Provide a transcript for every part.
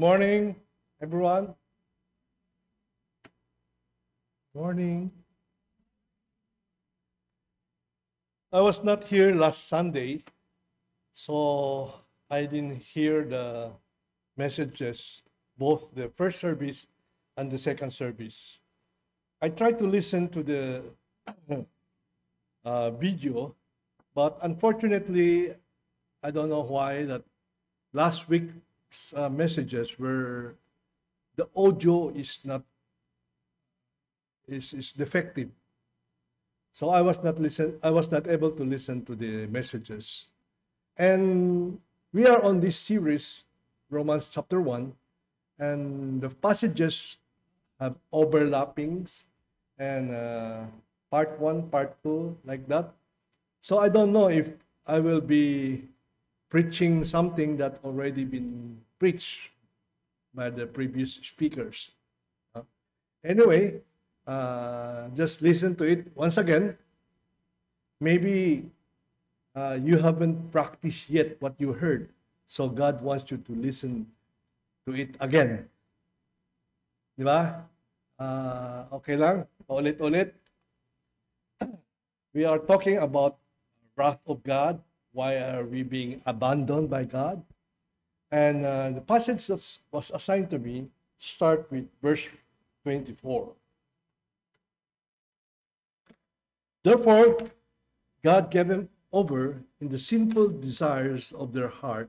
morning, everyone. Morning. I was not here last Sunday, so I didn't hear the messages, both the first service and the second service. I tried to listen to the uh, video, but unfortunately, I don't know why that last week uh, messages where the audio is not is is defective. So I was not listen I was not able to listen to the messages. And we are on this series Romans chapter 1 and the passages have overlappings and uh, part 1 part 2 like that. So I don't know if I will be preaching something that already been preached by the previous speakers. anyway, uh, just listen to it once again. Maybe uh, you haven't practiced yet what you heard, so God wants you to listen to it again. Di Uh, okay lang? Ulit-ulit? We are talking about wrath of God why are we being abandoned by God? And uh, the passage that was assigned to me start with verse 24. Therefore, God gave them over in the sinful desires of their heart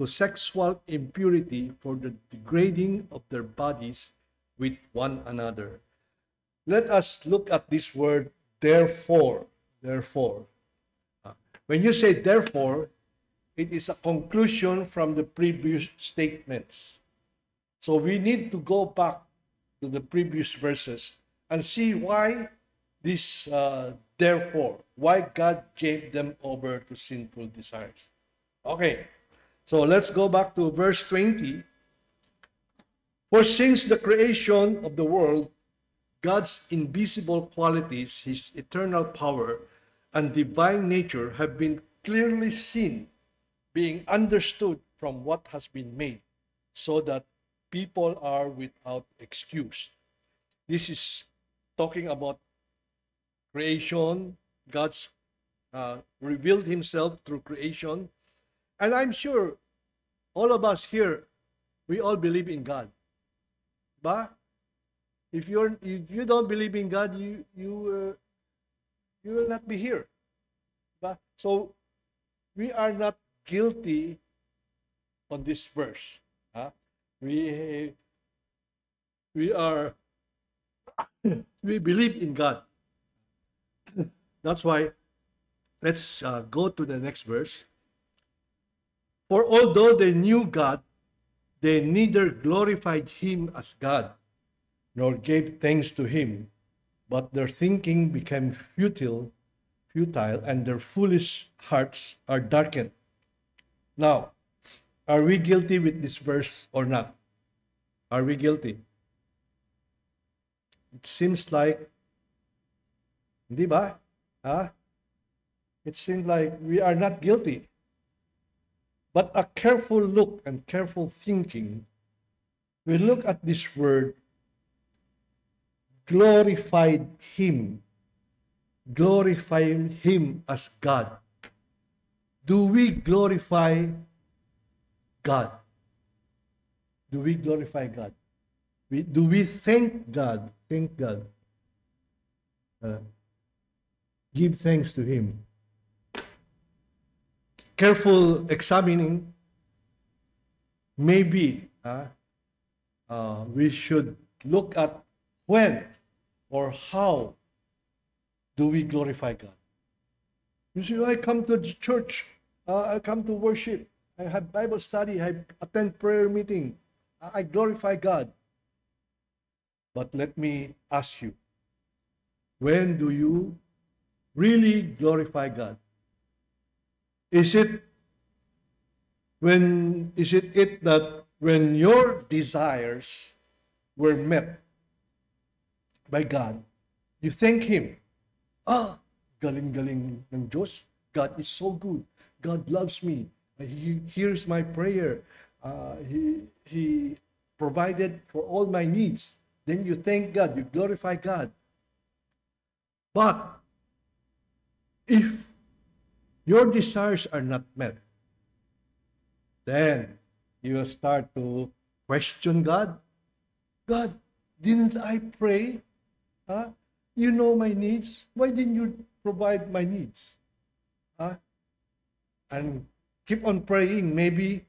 to sexual impurity for the degrading of their bodies with one another. Let us look at this word, therefore. Therefore. When you say therefore, it is a conclusion from the previous statements. So we need to go back to the previous verses and see why this uh, therefore, why God gave them over to sinful desires. Okay, so let's go back to verse 20. For since the creation of the world, God's invisible qualities, his eternal power, and divine nature have been clearly seen, being understood from what has been made, so that people are without excuse. This is talking about creation, God's uh, revealed himself through creation. And I'm sure all of us here, we all believe in God. But if you're if you don't believe in God, you you uh, you will not be here. So, we are not guilty on this verse. Huh? We, we are, we believe in God. That's why, let's uh, go to the next verse. For although they knew God, they neither glorified him as God nor gave thanks to him, but their thinking became futile, futile, and their foolish hearts are darkened. Now, are we guilty with this verse or not? Are we guilty? It seems like, deba, ba? Huh? It seems like we are not guilty. But a careful look and careful thinking, we look at this word glorified Him, glorifying Him as God. Do we glorify God? Do we glorify God? We, do we thank God? Thank God. Uh, give thanks to Him. Careful examining, maybe uh, uh, we should look at when or how do we glorify God? You see, I come to church, uh, I come to worship, I have Bible study, I attend prayer meeting, I glorify God. But let me ask you, when do you really glorify God? Is it when is it it that when your desires were met by God. You thank Him. Ah, galing-galing ng Diyos. God is so good. God loves me. Uh, he hears my prayer. Uh, he, he provided for all my needs. Then you thank God. You glorify God. But if your desires are not met, then you will start to question God. God, didn't I pray? Huh? You know my needs. Why didn't you provide my needs? Huh? And keep on praying. Maybe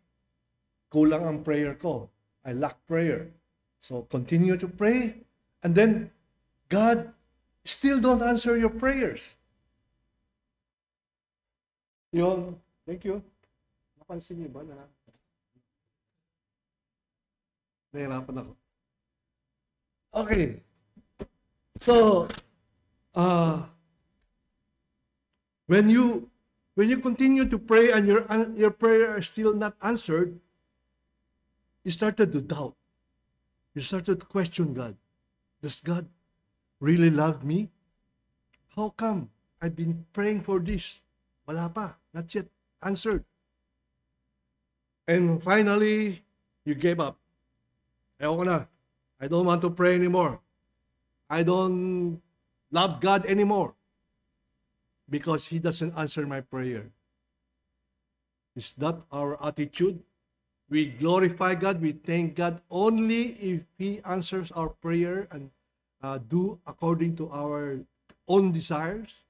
kulang ang prayer ko. I lack prayer. So continue to pray. And then God still don't answer your prayers. Yun. Thank you. Napansin niyo ba na nahirapan ako? Okay. So, uh, when you when you continue to pray and your your prayer is still not answered, you started to doubt. You started to question God. Does God really love me? How come I've been praying for this? Wala pa, not yet answered. And finally, you gave up. I don't want to pray anymore. I don't love God anymore because He doesn't answer my prayer. Is that our attitude? We glorify God, we thank God only if He answers our prayer and uh, do according to our own desires.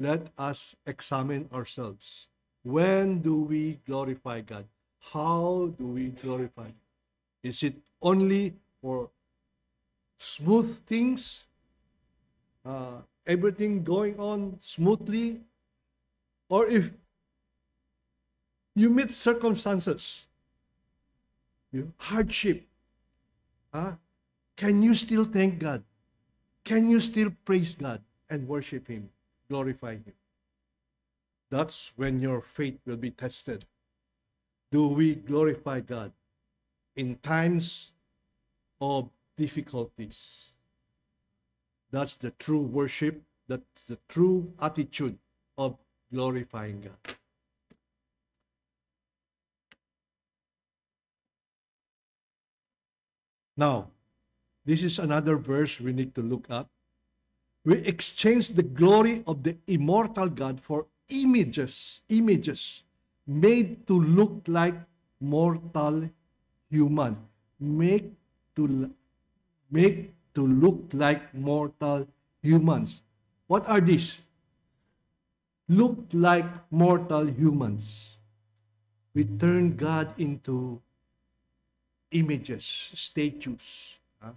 Let us examine ourselves. When do we glorify God? How do we glorify? Is it only for smooth things, uh, everything going on smoothly, or if you meet circumstances, you hardship, huh? can you still thank God? Can you still praise God and worship Him, glorify Him? That's when your faith will be tested. Do we glorify God in times of difficulties. That's the true worship. That's the true attitude of glorifying God. Now, this is another verse we need to look at. We exchange the glory of the immortal God for images, images made to look like mortal human, made to make to look like mortal humans. What are these? Look like mortal humans. We turn God into images, statues. Huh?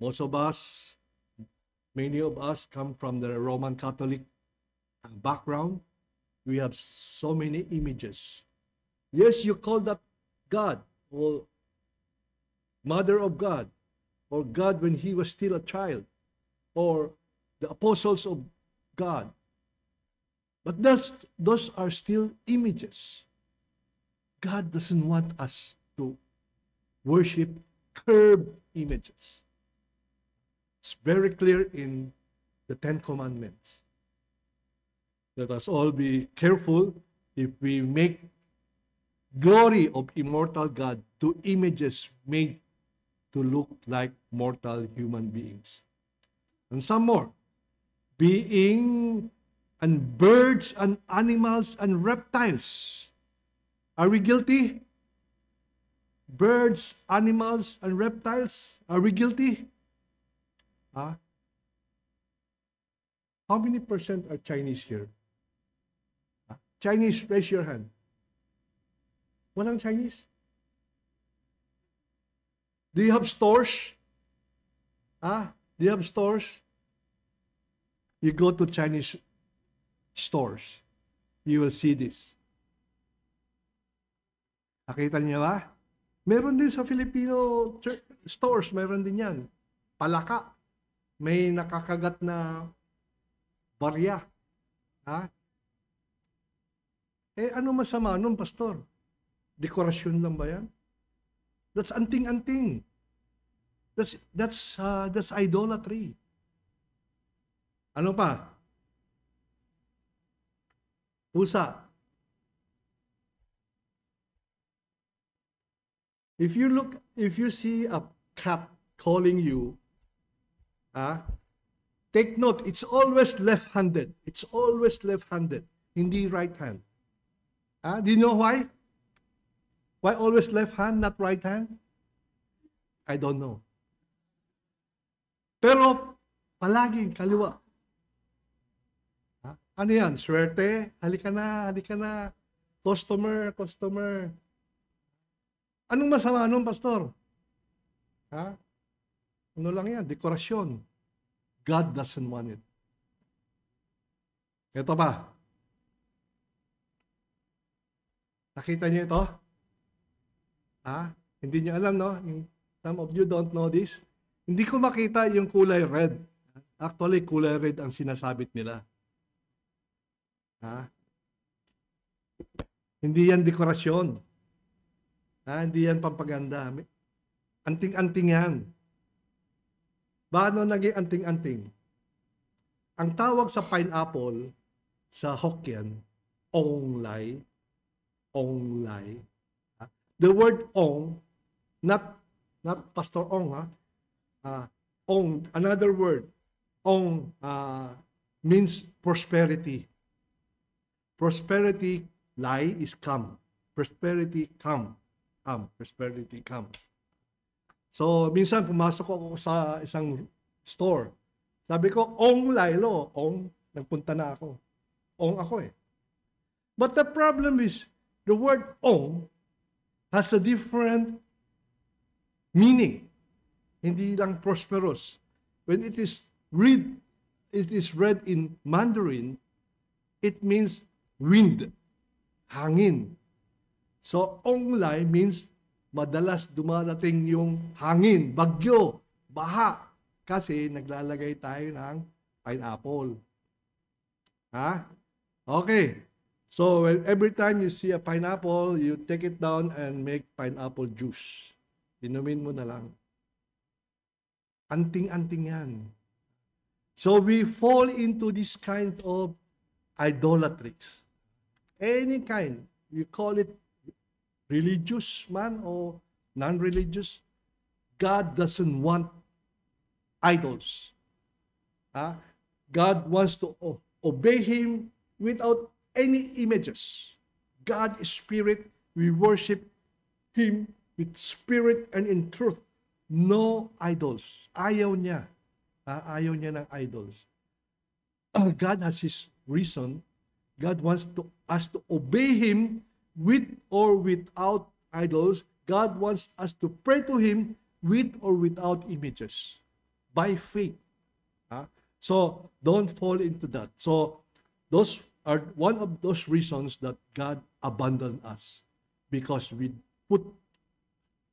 Most of us, many of us come from the Roman Catholic background. We have so many images. Yes, you call that God or Mother of God or God when he was still a child, or the apostles of God. But that's, those are still images. God doesn't want us to worship curb images. It's very clear in the Ten Commandments. Let us all be careful if we make glory of immortal God to images made to look like mortal human beings. And some more, being and birds and animals and reptiles. Are we guilty? Birds, animals, and reptiles, are we guilty? Huh? Ah. How many percent are Chinese here? Ah, Chinese, raise your hand. Walang Chinese? Do you have stores? Ah, do you have stores? You go to Chinese stores. You will see this. Nakita niyo ba? Meron din sa Filipino stores, meron din yan. Palaka. May nakakagat na barya. Ha? Eh, ano masama nun, pastor? Dekorasyon lang ba yan? That's anting-anting. That's that's uh, that's idolatry. Ano pa? Pusa. If you look, if you see a cat calling you, ah, uh, take note, it's always left-handed. It's always left-handed, hindi right hand. Ah, uh, do you know why? Why always left hand, not right hand? I don't know. Pero, palaging kaliwa. Ha? Ano yan? Swerte? Halika na, halika na. Customer, customer. Anong masama nun, pastor? Ha? Ano lang yan? Dekorasyon. God doesn't want it. Ito pa. Nakita niyo ito? Ha? Hindi niyo alam, no? Some of you don't know this. Hindi ko makita yung kulay red. Actually, kulay red ang sinasabit nila. Ha? Hindi yan dekorasyon. Ha? Hindi yan pampaganda. Anting-anting yan. Paano naging anting-anting? Ang tawag sa pineapple sa Hokkien, Ong Lai. Ong Lai the word ong, not not Pastor Ong, ha? Uh, ong, another word, ong uh, means prosperity. Prosperity, lie, is come. Prosperity, come. Come. Prosperity, come. So, minsan pumasok ako sa isang store. Sabi ko, ong Lilo, ong, nagpunta na ako. Ong ako eh. But the problem is, the word ong has a different meaning. Hindi lang prosperous. When it is read, it is read in Mandarin, it means wind, hangin. So, onglai means madalas dumarating yung hangin, bagyo, baha. Kasi naglalagay tayo ng pineapple. Ha? Okay. So every time you see a pineapple, you take it down and make pineapple juice. Inumin mo na lang. Anting-anting yan. So we fall into this kind of idolatries. Any kind. You call it religious man or non-religious. God doesn't want idols. Huh? Ah, God wants to obey Him without any images. God is spirit. We worship him with spirit and in truth. No idols. Ayaw niya. Ah, ayaw niya ng idols. Uh, God has his reason. God wants to, us to obey him with or without idols. God wants us to pray to him with or without images by faith. Huh? So don't fall into that. So those are one of those reasons that God abandoned us because we put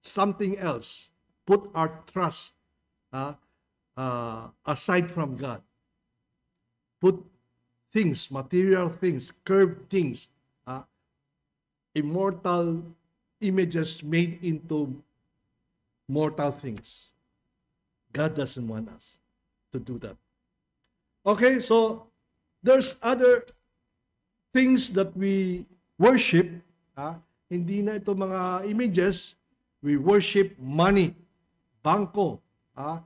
something else, put our trust uh, uh, aside from God, put things, material things, curved things, uh, immortal images made into mortal things. God doesn't want us to do that. Okay, so there's other things that we worship, ha? hindi na ito mga images, we worship money, bangko, ha?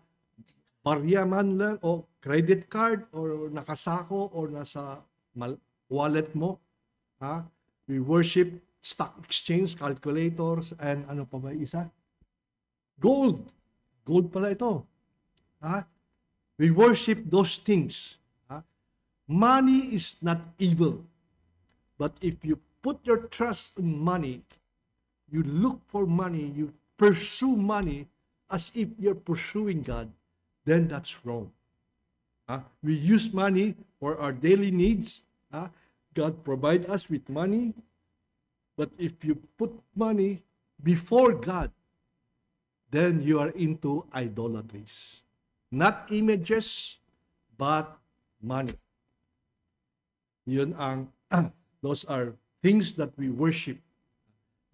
man lang o credit card or nakasako or nasa wallet mo. Ha? We worship stock exchange calculators and ano pa ba isa? Gold. Gold pala ito. Ha? We worship those things. Ha? Money is not evil. But if you put your trust in money, you look for money, you pursue money as if you're pursuing God, then that's wrong. Uh, we use money for our daily needs. Uh, God provide us with money. But if you put money before God, then you are into idolatries. Not images, but money. Yun ang Those are things that we worship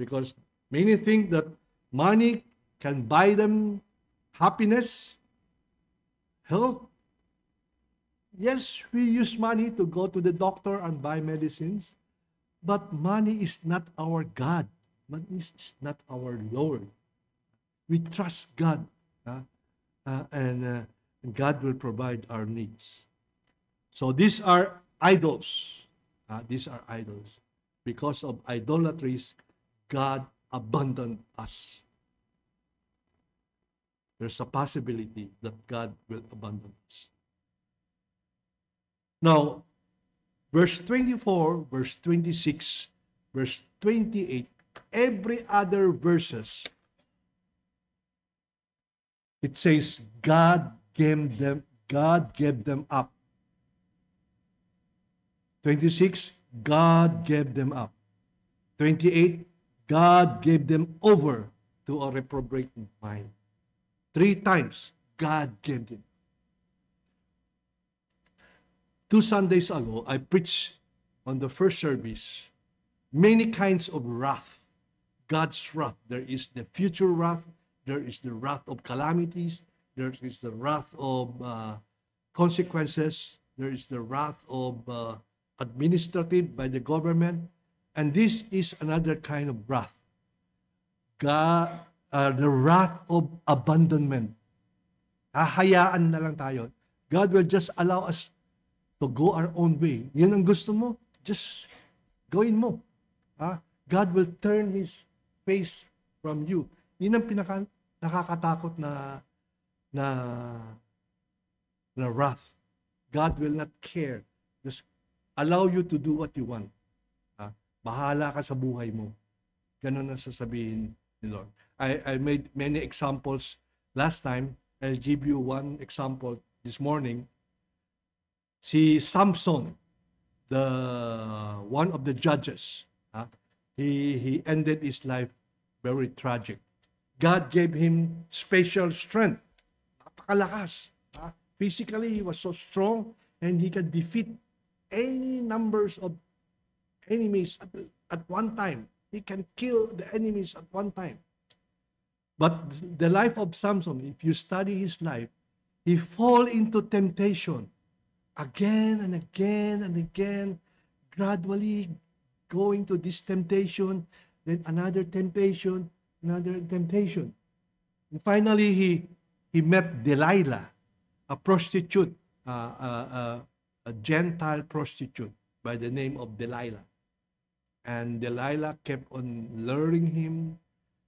because many think that money can buy them happiness, health. Yes, we use money to go to the doctor and buy medicines, but money is not our God. Money is not our Lord. We trust God, uh, uh, and, uh, and God will provide our needs. So these are idols. Uh, these are idols. Because of idolatries, God abandoned us. There's a possibility that God will abandon us. Now, verse 24, verse 26, verse 28, every other verses, it says God gave them, God gave them up 26, God gave them up. 28, God gave them over to a reprobate mind. Three times, God gave them. Two Sundays ago, I preached on the first service many kinds of wrath. God's wrath. There is the future wrath, there is the wrath of calamities, there is the wrath of uh, consequences, there is the wrath of uh, administrated by the government. And this is another kind of wrath. God, uh, the wrath of abandonment. Hahayaan na lang tayo. God will just allow us to go our own way. Yan ang gusto mo, just gawin mo. Ha? God will turn His face from you. Yun ang pinaka, nakakatakot na na na wrath. God will not care. Just Allow you to do what you want. Ha? Bahala ka sa buhay mo. Ganun ang sasabihin ni Lord. I, I made many examples last time. I'll give you one example this morning. Si Samson, the one of the judges, ha? he, he ended his life very tragic. God gave him special strength. Napakalakas. Ha? Physically, he was so strong and he could defeat any numbers of enemies at, at one time. He can kill the enemies at one time. But the life of Samson, if you study his life, he fall into temptation again and again and again, gradually going to this temptation, then another temptation, another temptation. And finally, he, he met Delilah, a prostitute, uh, uh, uh a Gentile prostitute by the name of Delilah. And Delilah kept on luring him.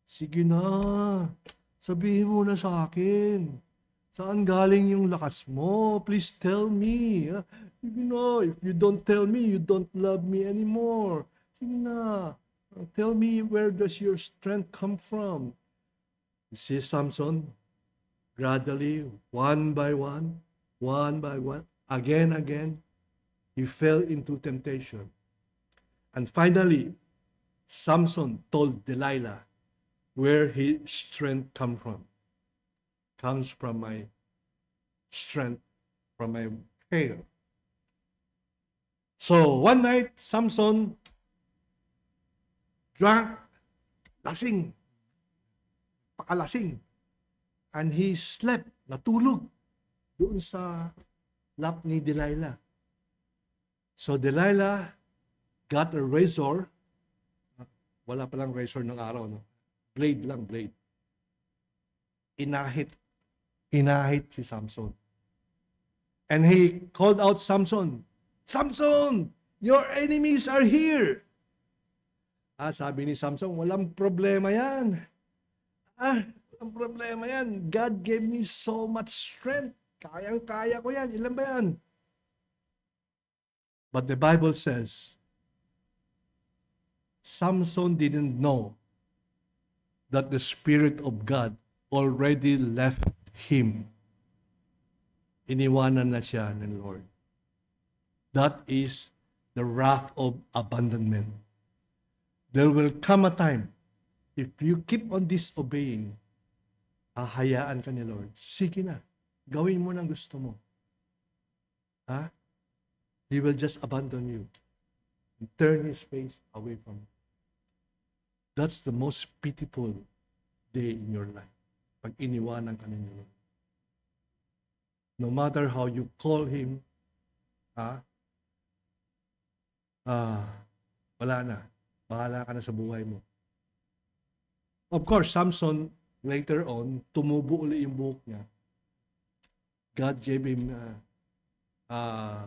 Sige na, sabihin mo na sa akin. Saan galing yung lakas mo? Please tell me. Ah, Sige na, if you don't tell me, you don't love me anymore. Sige na, tell me where does your strength come from? You see Samson, gradually, one by one, one by one, Again, again, he fell into temptation. And finally, Samson told Delilah where his strength come from. Comes from my strength, from my hair. So one night, Samson drunk, lasing, pakalasing, and he slept, natulog doon sa lap ni Delilah. So Delilah got a razor. Wala palang razor ng araw, no? Blade lang, blade. Inahit. Inahit si Samson. And he called out Samson, Samson, your enemies are here. Ah, sabi ni Samson, walang problema yan. Ah, ang problema yan. God gave me so much strength. Kayang-kaya ko yan. Ilan ba yan? But the Bible says, Samson didn't know that the Spirit of God already left him. Iniwanan na siya ng Lord. That is the wrath of abandonment. There will come a time, if you keep on disobeying, hahayaan ka ni Lord. Sige na. Gawin mo ng gusto mo. Ha? He will just abandon you. And turn His face away from you. That's the most pitiful day in your life. Pag iniwanan ka ninyo. No matter how you call Him, ha? Ah, wala na. Bahala ka na sa buhay mo. Of course, Samson, later on, tumubo ulit yung buhok niya God gave him uh, uh,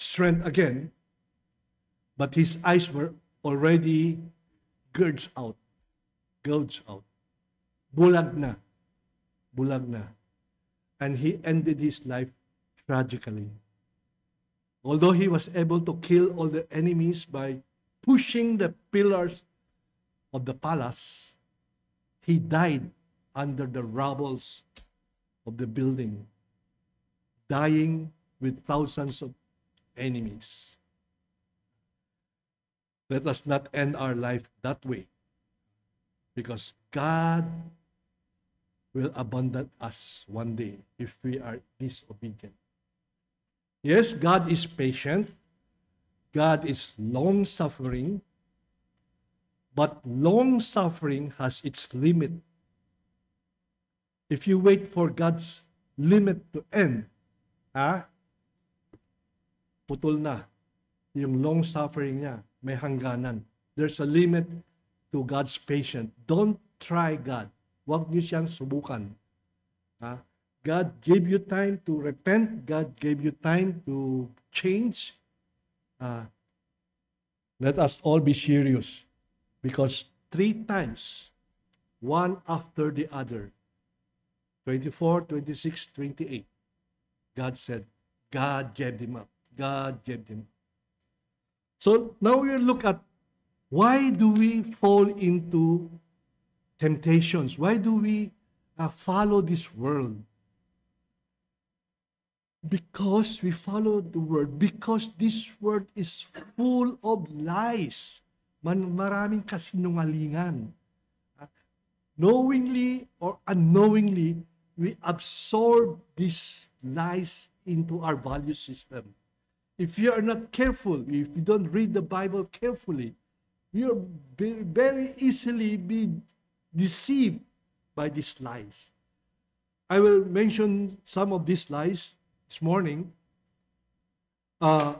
strength again, but his eyes were already gouged out. Gouged out. Bulag na. Bulag na. And he ended his life tragically. Although he was able to kill all the enemies by pushing the pillars of the palace, he died under the rubbles of the building dying with thousands of enemies. Let us not end our life that way because God will abandon us one day if we are disobedient. Yes, God is patient. God is long suffering. But long suffering has its limit. If you wait for God's limit to end, ha? Putol na. Yung long suffering niya, may hangganan. There's a limit to God's patience. Don't try God. Huwag niyo siyang subukan. Ha? God gave you time to repent. God gave you time to change. Uh, let us all be serious because three times, one after the other, 24, 26, 28, God said, God gave him up. God gave him up. So now we look at why do we fall into temptations? Why do we uh, follow this world? Because we follow the world. Because this world is full of lies. Man maraming kasinungalingan. Uh, knowingly or unknowingly, we absorb these lies into our value system. If you are not careful, if you don't read the Bible carefully, you'll very easily be deceived by these lies. I will mention some of these lies this morning. Uh,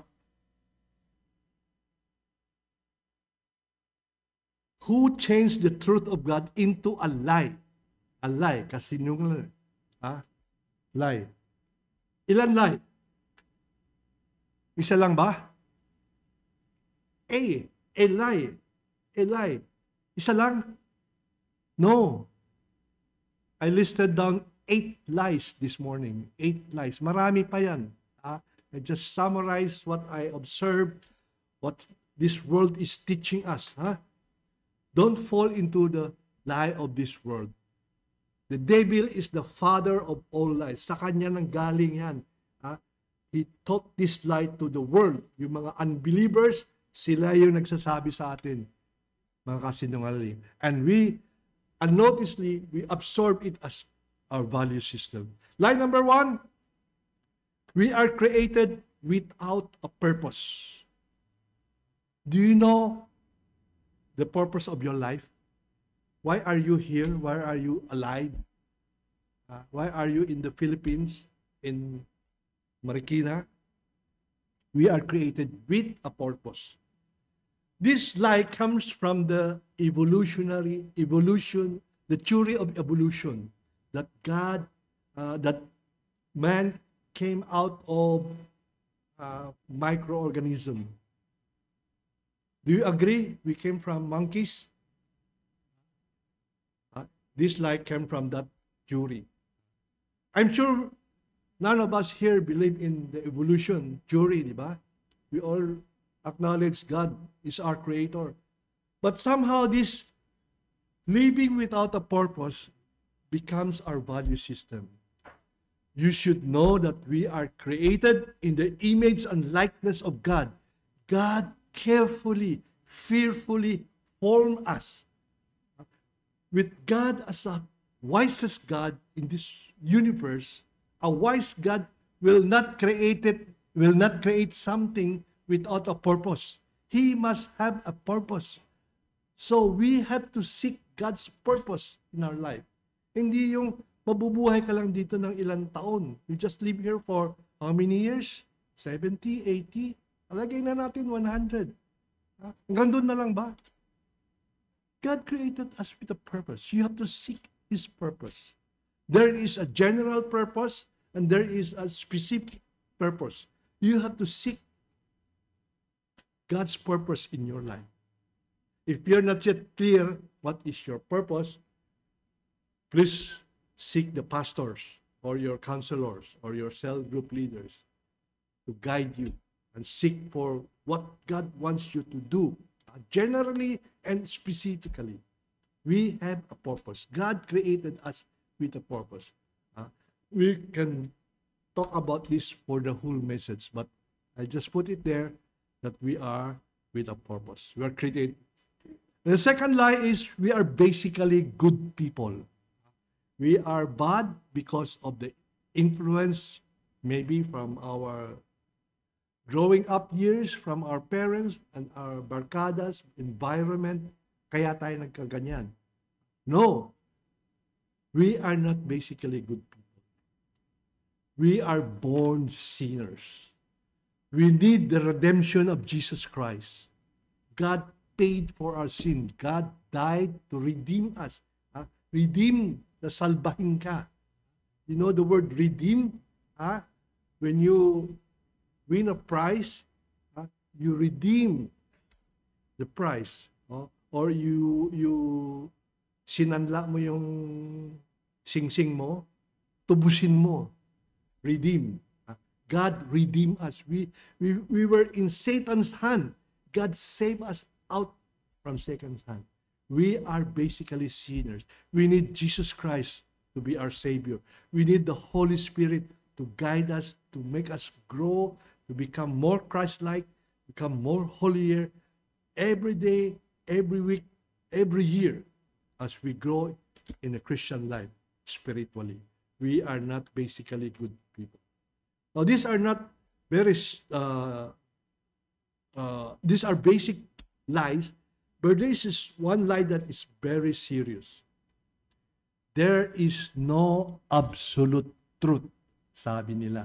who changed the truth of God into a lie? A lie, Kasi kasinungalan. Ah, ha? Lie. Ilan like? Isa lang ba? A. Eli. Eli. Isa lang? No. I listed down eight lies this morning. Eight lies. Marami pa yan. Ah, I just summarize what I observed, what this world is teaching us. Huh? Don't fall into the lie of this world. The devil is the father of all lies. Sa kanya nang galing yan. Ha? He taught this lie to the world. Yung mga unbelievers, sila yung nagsasabi sa atin, mga kasinungaling. And we, unnoticedly, we absorb it as our value system. Lie number one, we are created without a purpose. Do you know the purpose of your life? Why are you here? Why are you alive? Uh, why are you in the Philippines, in Marikina? We are created with a purpose. This lie comes from the evolutionary evolution, the theory of evolution, that God, uh, that man came out of uh, microorganism. Do you agree? We came from monkeys, this light came from that jury. I'm sure none of us here believe in the evolution jury, di ba? We all acknowledge God is our creator. But somehow this living without a purpose becomes our value system. You should know that we are created in the image and likeness of God. God carefully, fearfully formed us. with God as a wisest God in this universe, a wise God will not create it, will not create something without a purpose. He must have a purpose. So we have to seek God's purpose in our life. Hindi yung mabubuhay ka lang dito ng ilang taon. You just live here for how many years? 70, 80? Alagay na natin 100. Hanggang doon na lang ba? God created us with a purpose. You have to seek His purpose. There is a general purpose and there is a specific purpose. You have to seek God's purpose in your life. If you're not yet clear what is your purpose, please seek the pastors or your counselors or your cell group leaders to guide you and seek for what God wants you to do generally and specifically. We have a purpose. God created us with a purpose. Uh, we can talk about this for the whole message, but I just put it there that we are with a purpose. We are created. The second lie is we are basically good people. We are bad because of the influence, maybe from our growing up years from our parents and our barkadas, environment, kaya tayo nagkaganyan. No. We are not basically good people. We are born sinners. We need the redemption of Jesus Christ. God paid for our sin. God died to redeem us. Ha? Redeem, salbahin ka. You know the word redeem? Ha? When you win a prize, uh, you redeem the prize. Oh? Or you, you sinanla mo yung singsing mo, tubusin mo, redeem. Uh, God redeem us. We, we, we were in Satan's hand. God save us out from Satan's hand. We are basically sinners. We need Jesus Christ to be our Savior. We need the Holy Spirit to guide us, to make us grow We become more Christ like, become more holier every day, every week, every year as we grow in a Christian life spiritually. We are not basically good people. Now, these are not very, uh, uh, these are basic lies, but this is one lie that is very serious. There is no absolute truth, sabi nila.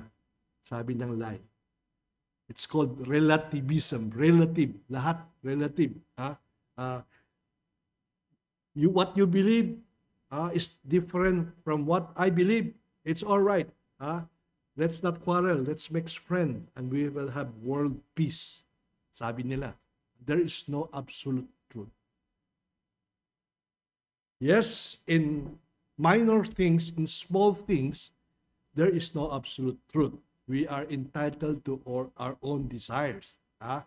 Sabi ng lie. It's called relativism. Relative. Lahat relative. Ha? Uh, you, what you believe uh, is different from what I believe. It's all right. Ha? Let's not quarrel. Let's make friends and we will have world peace. Sabi nila. There is no absolute truth. Yes, in minor things, in small things, there is no absolute truth we are entitled to or our own desires. Ha?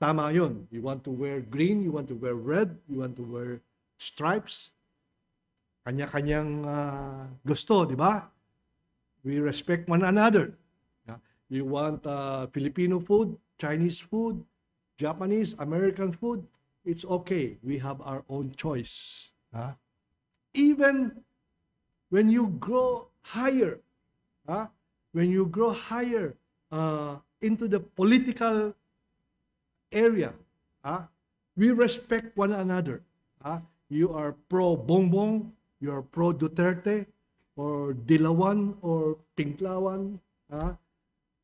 Tama yun. You want to wear green, you want to wear red, you want to wear stripes. Kanya-kanyang uh, gusto, di ba? We respect one another. Yeah? You want uh, Filipino food, Chinese food, Japanese, American food. It's okay. We have our own choice. Ha? Even when you grow higher, ha? when you grow higher uh, into the political area, uh, we respect one another. Uh, you are pro Bongbong, you are pro Duterte, or Dilawan, or Pinklawan. Uh,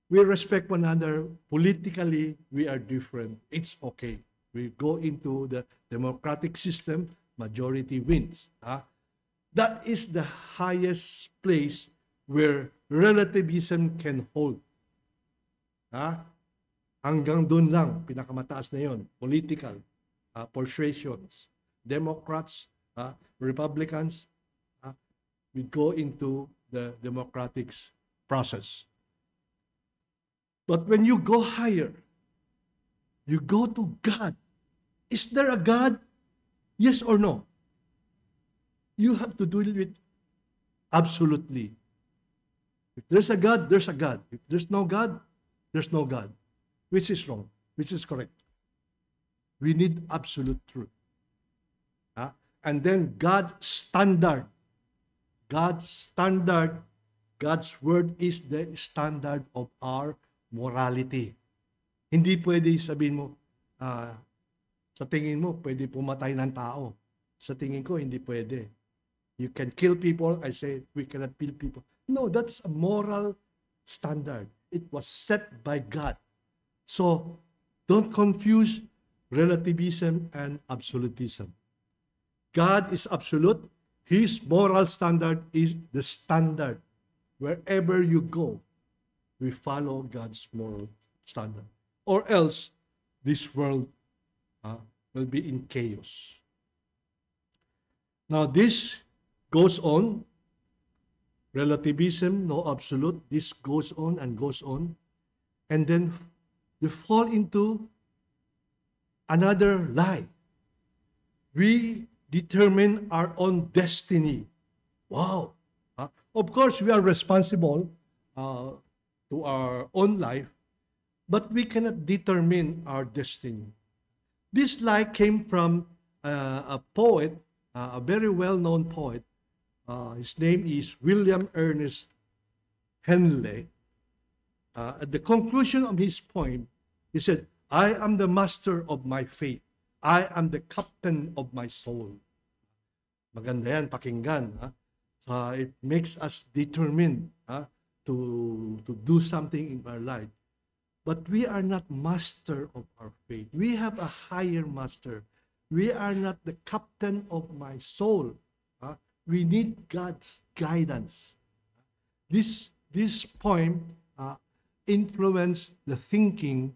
we respect one another. Politically, we are different. It's okay. We go into the democratic system, majority wins. that is the highest place where relativism can hold. Ha? Hanggang doon lang, pinakamataas na yon, political uh, persuasions. Democrats, uh, Republicans, uh, we go into the democratic process. But when you go higher, you go to God. Is there a God? Yes or no? You have to do it with absolutely If there's a God, there's a God. If there's no God, there's no God. Which is wrong, which is correct. We need absolute truth. Huh? Ah, and then God's standard. God's standard, God's word is the standard of our morality. Hindi pwede sabihin mo, uh, sa tingin mo, pwede pumatay ng tao. Sa tingin ko, hindi pwede. You can kill people. I say, we cannot kill people. No, that's a moral standard. It was set by God. So, don't confuse relativism and absolutism. God is absolute. His moral standard is the standard. Wherever you go, we follow God's moral standard. Or else, this world uh, will be in chaos. Now, this goes on relativism, no absolute. This goes on and goes on. And then they fall into another lie. We determine our own destiny. Wow. Uh, of course, we are responsible uh, to our own life, but we cannot determine our destiny. This lie came from uh, a poet, uh, a very well known poet Uh, his name is William Ernest Henley. Uh, at the conclusion of his poem, he said, I am the master of my fate. I am the captain of my soul. Maganda yan, pakinggan. Ha? Uh, it makes us determined ha? To, to do something in our life. But we are not master of our fate. We have a higher master. We are not the captain of my soul we need God's guidance. This, this poem uh, influenced the thinking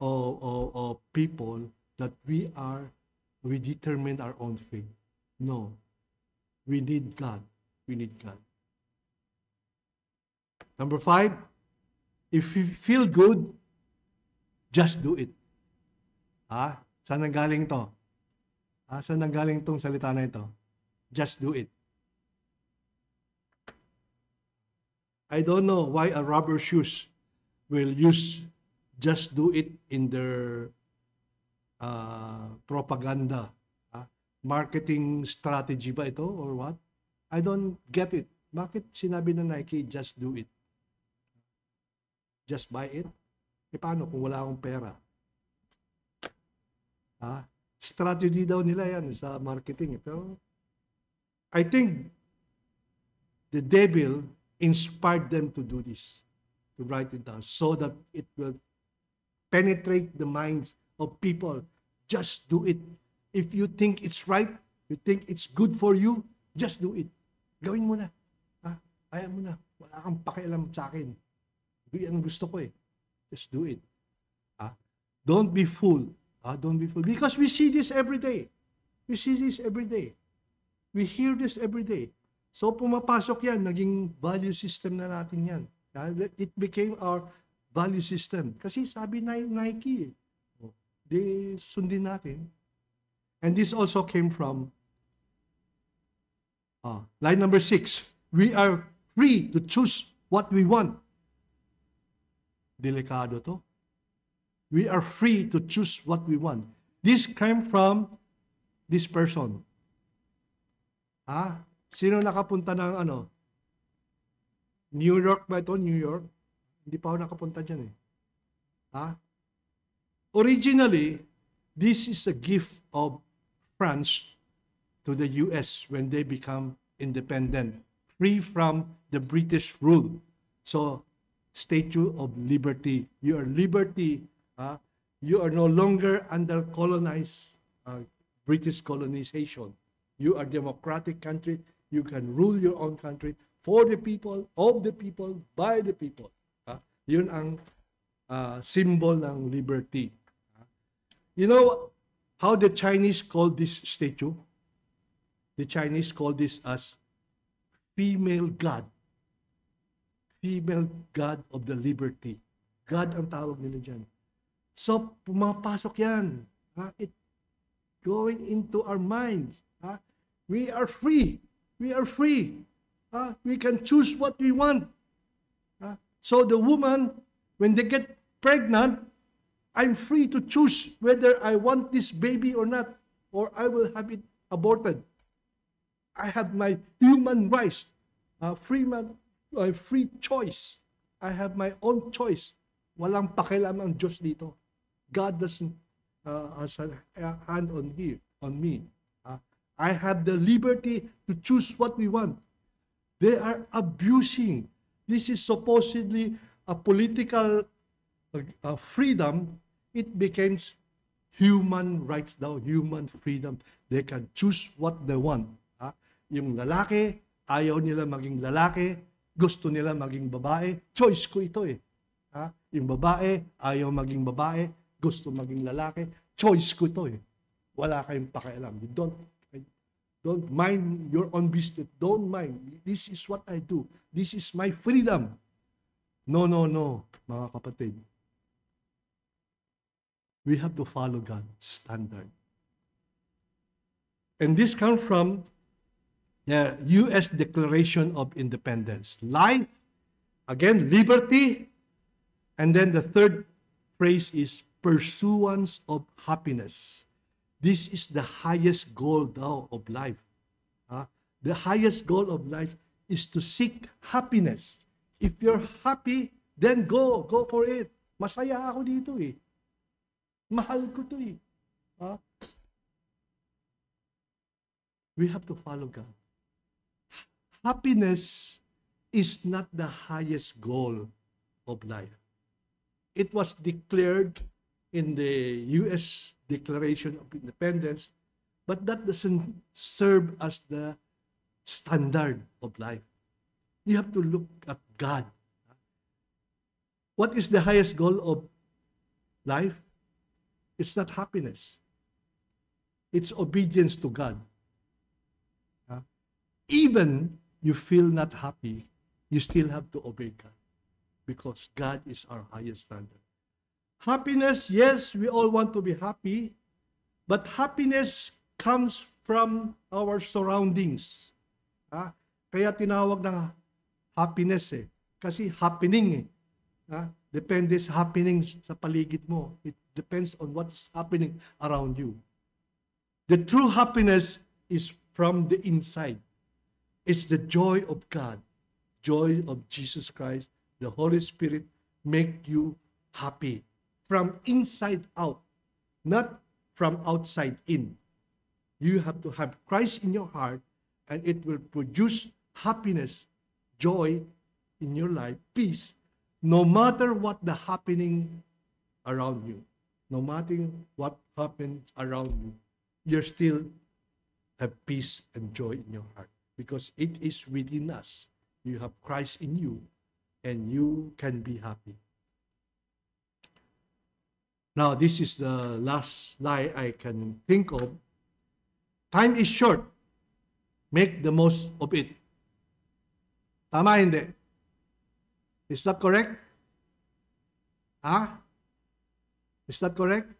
of, of, of people that we are, we determine our own fate. No, we need God. We need God. Number five, if you feel good, just do it. Ha? Saan nanggaling to? Ah, Saan nanggaling tong salita na ito? Just do it. I don't know why a rubber shoes will use just do it in their uh, propaganda. Uh, marketing strategy ba ito or what? I don't get it. Bakit sinabi ng Nike, just do it? Just buy it? E paano kung wala akong pera? Ha? Ah, strategy daw nila yan sa marketing. Eh. Pero I think the devil inspired them to do this, to write it down, so that it will penetrate the minds of people. Just do it. If you think it's right, you think it's good for you, just do it. Gawin mo na. Ha? Ayaw mo na. Wala kang pakialam sa akin. Yan ang gusto ko eh. Just do it. Ha? Don't be fooled. Ha? Don't be fooled. Because we see this every day. We see this every day. We hear this every day. So pumapasok yan, naging value system na natin yan. It became our value system. Kasi sabi na Nike, di sundin natin. And this also came from uh, line number six. We are free to choose what we want. Delikado to. We are free to choose what we want. This came from this person. Ah, Sino nakapunta ng ano? New York ba ito? New York? Hindi pa ako nakapunta dyan eh. Ha? Originally, this is a gift of France to the US when they become independent, free from the British rule. So, statue of liberty. You are liberty. Uh, you are no longer under colonized uh, British colonization. You are democratic country. You can rule your own country for the people, of the people, by the people. Ha? Yun ang uh, symbol ng liberty. Ha? You know how the Chinese call this statue? The Chinese call this as female god. Female god of the liberty. God ang tawag nila dyan. So, pumapasok yan. Ha? It going into our minds. Ha? We are free. We are free. Uh, we can choose what we want. Uh, so the woman, when they get pregnant, I'm free to choose whether I want this baby or not, or I will have it aborted. I have my human rights, uh, free, man, uh, free choice. I have my own choice. Walang pakialam ang Diyos dito. God doesn't uh, has a hand on here, on me. I have the liberty to choose what we want. They are abusing. This is supposedly a political uh, freedom. It becomes human rights now, human freedom. They can choose what they want. Ha? Yung lalaki, ayaw nila maging lalaki, gusto nila maging babae. Choice ko ito eh. Ha? Yung babae, ayaw maging babae, gusto maging lalaki. Choice ko ito eh. Wala kayong pakialam. You don't Don't mind your own business. Don't mind. This is what I do. This is my freedom. No, no, no, mga kapatid. We have to follow God's standard. And this comes from the U.S. Declaration of Independence. Life, again, liberty, and then the third phrase is pursuance of happiness. This is the highest goal now of life. Uh, the highest goal of life is to seek happiness. If you're happy, then go, go for it. Masaya ako dito eh. Mahal ko to eh. Huh? Ah. We have to follow God. Happiness is not the highest goal of life. It was declared in the U.S. Declaration of Independence, but that doesn't serve as the standard of life. You have to look at God. What is the highest goal of life? It's not happiness. It's obedience to God. Even you feel not happy, you still have to obey God because God is our highest standard. Happiness, yes, we all want to be happy, but happiness comes from our surroundings. Ha? Kaya tinawag na happiness eh. Kasi happening eh. Ha? Depende sa happening sa paligid mo. It depends on what is happening around you. The true happiness is from the inside. It's the joy of God, joy of Jesus Christ. The Holy Spirit make you happy. from inside out, not from outside in. You have to have Christ in your heart, and it will produce happiness, joy in your life, peace, no matter what the happening around you, no matter what happens around you, you still have peace and joy in your heart because it is within us. You have Christ in you, and you can be happy. Now, this is the last lie I can think of. Time is short. Make the most of it. Tama hindi? Is that correct? Huh? Is that correct?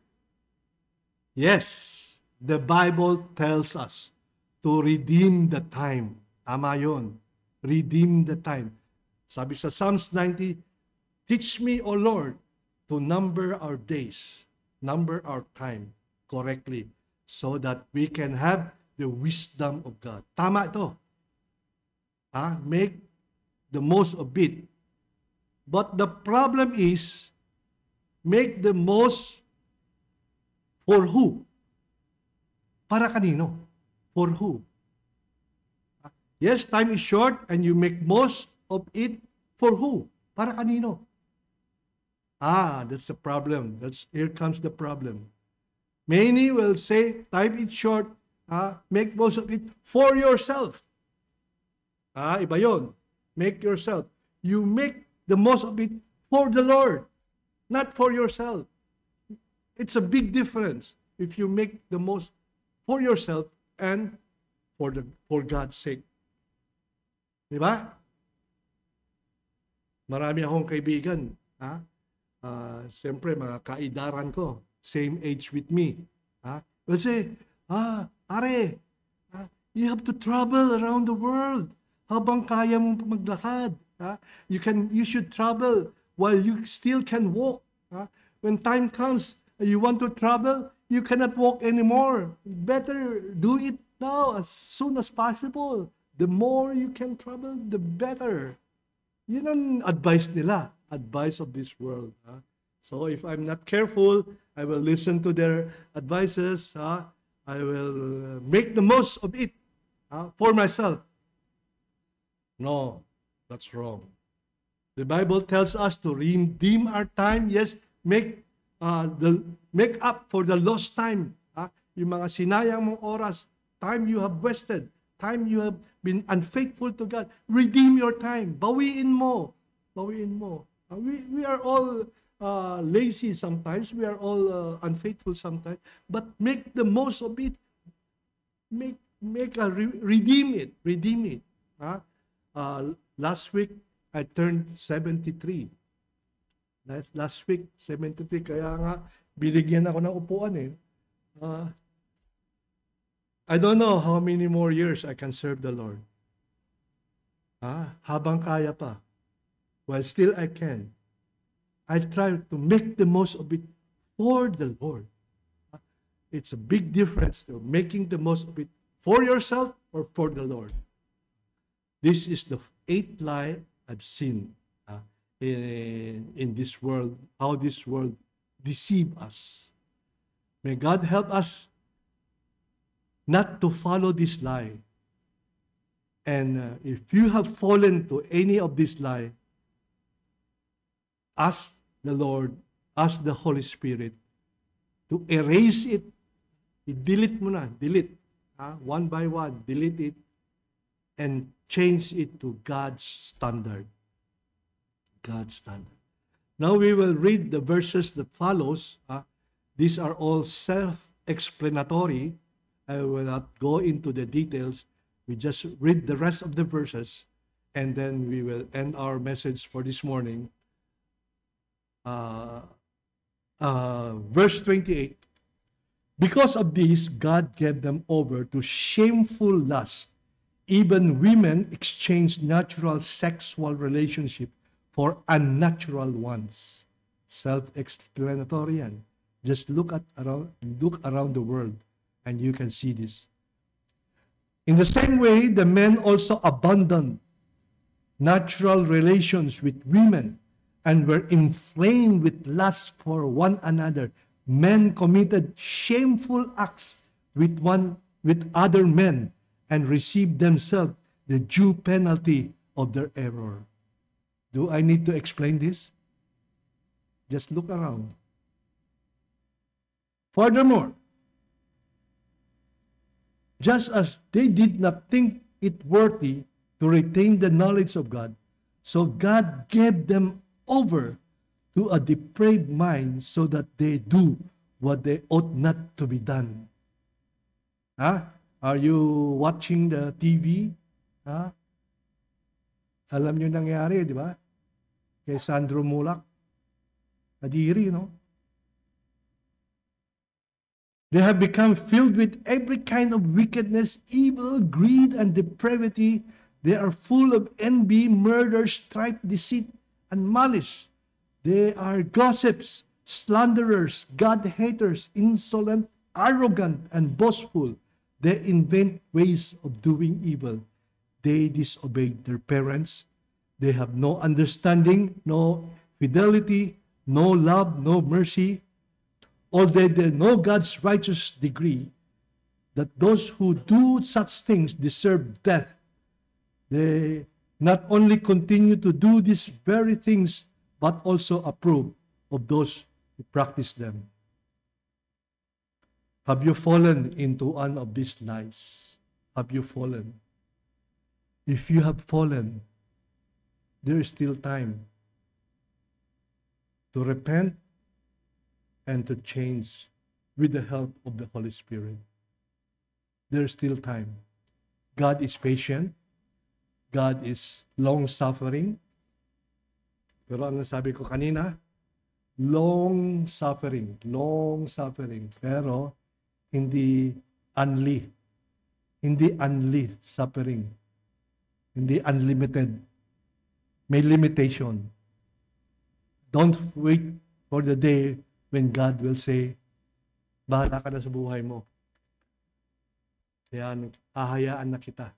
Yes, the Bible tells us to redeem the time. Tama yon. Redeem the time. Sabi sa Psalms 90, Teach me, O Lord, to number our days, number our time correctly so that we can have the wisdom of God. Tama ito. Ha? Make the most of it. But the problem is, make the most for who? Para kanino? For who? Yes, time is short and you make most of it for who? Para kanino? Ah, that's the problem. That's here comes the problem. Many will say, type it short, ah, make most of it for yourself. Ah, iba yon. Make yourself. You make the most of it for the Lord, not for yourself. It's a big difference if you make the most for yourself and for the for God's sake. Di ba? Marami akong kaibigan, ha? Ah, uh, siyempre mga kaidaran ko, same age with me. Ha? Will say, ah, are, ah, you have to travel around the world habang kaya mong maglakad. Ha? You, can, you should travel while you still can walk. Ha? When time comes, you want to travel, you cannot walk anymore. Better do it now as soon as possible. The more you can travel, the better. Yun ang advice nila, advice of this world. Ha? So if I'm not careful, I will listen to their advices. Ha? I will uh, make the most of it ha? for myself. No, that's wrong. The Bible tells us to redeem our time. Yes, make uh, the make up for the lost time. Ha? Yung mga sinayang mong oras, time you have wasted time you have been unfaithful to God, redeem your time. Bawiin mo. Bawiin mo. Uh, we, we are all uh, lazy sometimes. We are all uh, unfaithful sometimes. But make the most of it. Make, make a re- redeem it. Redeem it. Huh? Uh, last week, I turned 73. Last, last week, 73. Kaya nga, binigyan ako ng upuan eh. Uh, I don't know how many more years I can serve the Lord. Ah, habang kaya pa, while still I can, I try to make the most of it for the Lord. It's a big difference to making the most of it for yourself or for the Lord. This is the eighth lie I've seen uh, in, in this world, how this world deceive us. May God help us not to follow this lie. And uh, if you have fallen to any of this lie, ask the Lord, ask the Holy Spirit to erase it. delete mo na, delete. Ha? One by one, delete it and change it to God's standard. God's standard. Now we will read the verses that follows. Uh, these are all self-explanatory I will not go into the details. We just read the rest of the verses and then we will end our message for this morning. Uh, uh, verse 28 Because of this, God gave them over to shameful lust. Even women exchanged natural sexual relationship for unnatural ones. Self explanatory. Just look, at around, look around the world and you can see this. In the same way, the men also abandoned natural relations with women and were inflamed with lust for one another. Men committed shameful acts with one with other men and received themselves the due penalty of their error. Do I need to explain this? Just look around. Furthermore, just as they did not think it worthy to retain the knowledge of God, so God gave them over to a depraved mind so that they do what they ought not to be done. Huh? Are you watching the TV? Huh? Alam nyo nangyari, di ba? Kay Sandro Mulak. Kadiri, no? They have become filled with every kind of wickedness, evil, greed, and depravity. They are full of envy, murder, strife, deceit, and malice. They are gossips, slanderers, God haters, insolent, arrogant, and boastful. They invent ways of doing evil. They disobey their parents. They have no understanding, no fidelity, no love, no mercy although they know God's righteous degree, that those who do such things deserve death, they not only continue to do these very things, but also approve of those who practice them. Have you fallen into one of these lies? Have you fallen? If you have fallen, there is still time to repent and to change with the help of the Holy Spirit. There's still time. God is patient. God is long-suffering. Pero ano sabi ko kanina, long-suffering, long-suffering. Pero hindi unli. Hindi unli suffering. Hindi unlimited. May limitation. Don't wait for the day when God will say, bahala ka na sa buhay mo. Yan, hahayaan na kita.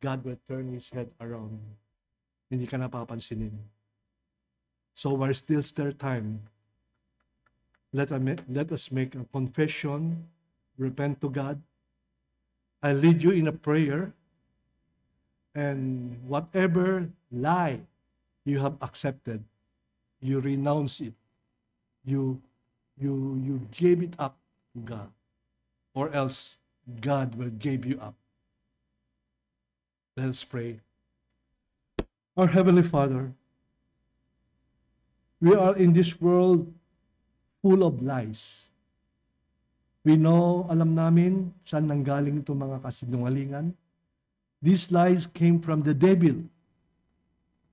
God will turn His head around. Hindi ka napapansinin. So while still still time, let, let us make a confession, repent to God. I lead you in a prayer. And whatever lie you have accepted, you renounce it you you you gave it up God or else God will give you up. Let pray. Our Heavenly Father, we are in this world full of lies. We know, alam namin, saan nanggaling itong mga kasinungalingan. These lies came from the devil.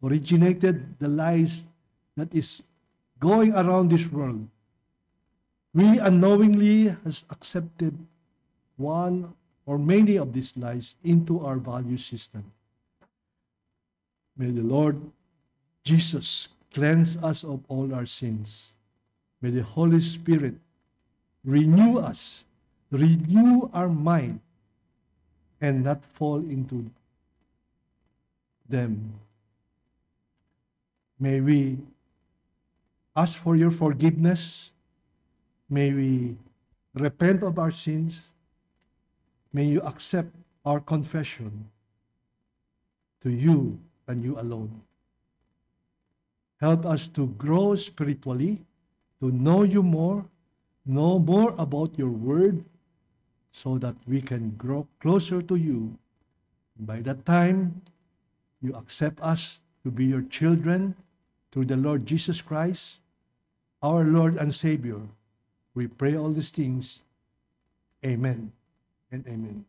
Originated the lies that is going around this world, we unknowingly has accepted one or many of these lies into our value system. May the Lord Jesus cleanse us of all our sins. May the Holy Spirit renew us, renew our mind, and not fall into them. May we ask for your forgiveness. May we repent of our sins. May you accept our confession to you and you alone. Help us to grow spiritually, to know you more, know more about your word, so that we can grow closer to you. By that time, you accept us to be your children through the Lord Jesus Christ our Lord and Savior. We pray all these things. Amen and amen.